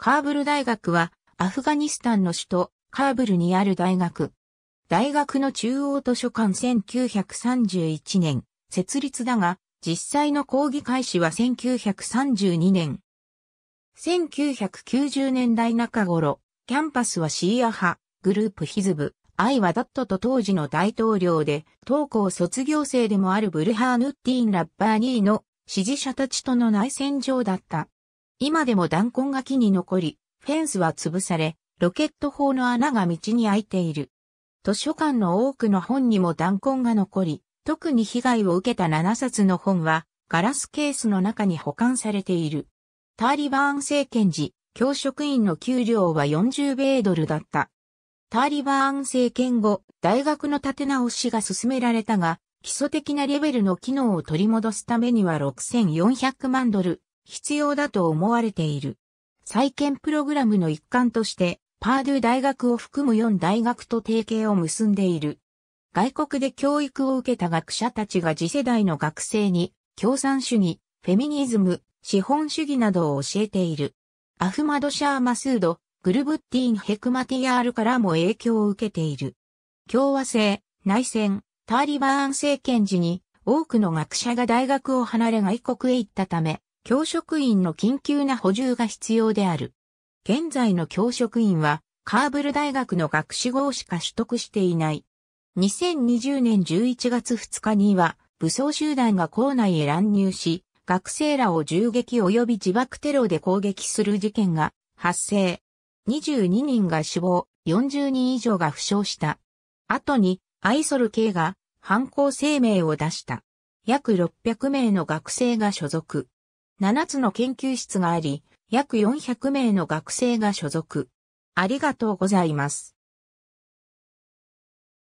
カーブル大学はアフガニスタンの首都カーブルにある大学。大学の中央図書館1931年設立だが実際の講義開始は1932年。1990年代中頃、キャンパスはシーア派、グループヒズブ、アイワダットと当時の大統領で、当校卒業生でもあるブルハーヌッティン・ラッバーニーの支持者たちとの内戦場だった。今でも弾痕が木に残り、フェンスは潰され、ロケット砲の穴が道に開いている。図書館の多くの本にも弾痕が残り、特に被害を受けた7冊の本は、ガラスケースの中に保管されている。ターリバーン政権時、教職員の給料は40米ドルだった。ターリバーン政権後、大学の立て直しが進められたが、基礎的なレベルの機能を取り戻すためには6400万ドル、必要だと思われている。再建プログラムの一環として、パードゥ大学を含む4大学と提携を結んでいる。外国で教育を受けた学者たちが次世代の学生に、共産主義、フェミニズム、資本主義などを教えている。アフマド・シャー・マスード、グルブッティーン・ヘクマティアールからも影響を受けている。共和制、内戦、ターリバーン政権時に多くの学者が大学を離れ外国へ行ったため、教職員の緊急な補充が必要である。現在の教職員は、カーブル大学の学士号しか取得していない。2020年11月2日には、武装集団が校内へ乱入し、学生らを銃撃及び自爆テロで攻撃する事件が発生。22人が死亡、40人以上が負傷した。後に、アイソル系が犯行声明を出した。約600名の学生が所属。7つの研究室があり、約400名の学生が所属。ありがとうございます。